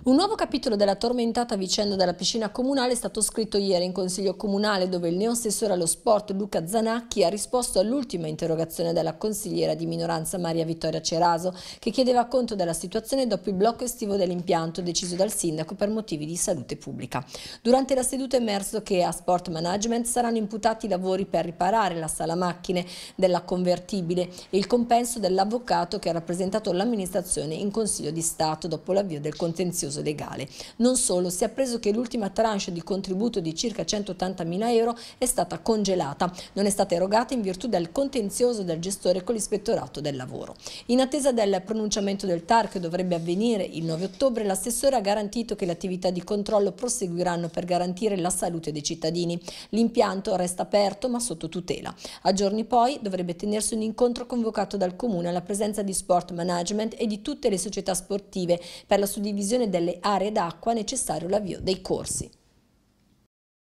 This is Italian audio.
Un nuovo capitolo della tormentata vicenda della piscina comunale è stato scritto ieri in Consiglio Comunale dove il neoassessore allo sport Luca Zanacchi ha risposto all'ultima interrogazione della consigliera di minoranza Maria Vittoria Ceraso che chiedeva conto della situazione dopo il blocco estivo dell'impianto deciso dal sindaco per motivi di salute pubblica. Durante la seduta è emerso che a Sport Management saranno imputati i lavori per riparare la sala macchine della convertibile e il compenso dell'avvocato che ha rappresentato l'amministrazione in Consiglio di Stato dopo l'avvio del contenzioso contenzioso legale. Non solo, si è appreso che l'ultima tranche di contributo di circa 180.000 euro è stata congelata, non è stata erogata in virtù del contenzioso del gestore con l'ispettorato del lavoro. In attesa del pronunciamento del TAR che dovrebbe avvenire il 9 ottobre, l'assessore ha garantito che le attività di controllo proseguiranno per garantire la salute dei cittadini. L'impianto resta aperto ma sotto tutela. A giorni poi dovrebbe tenersi un incontro convocato dal Comune alla presenza di Sport Management e di tutte le società sportive per la suddivisione del delle aree d'acqua necessario l'avvio dei corsi.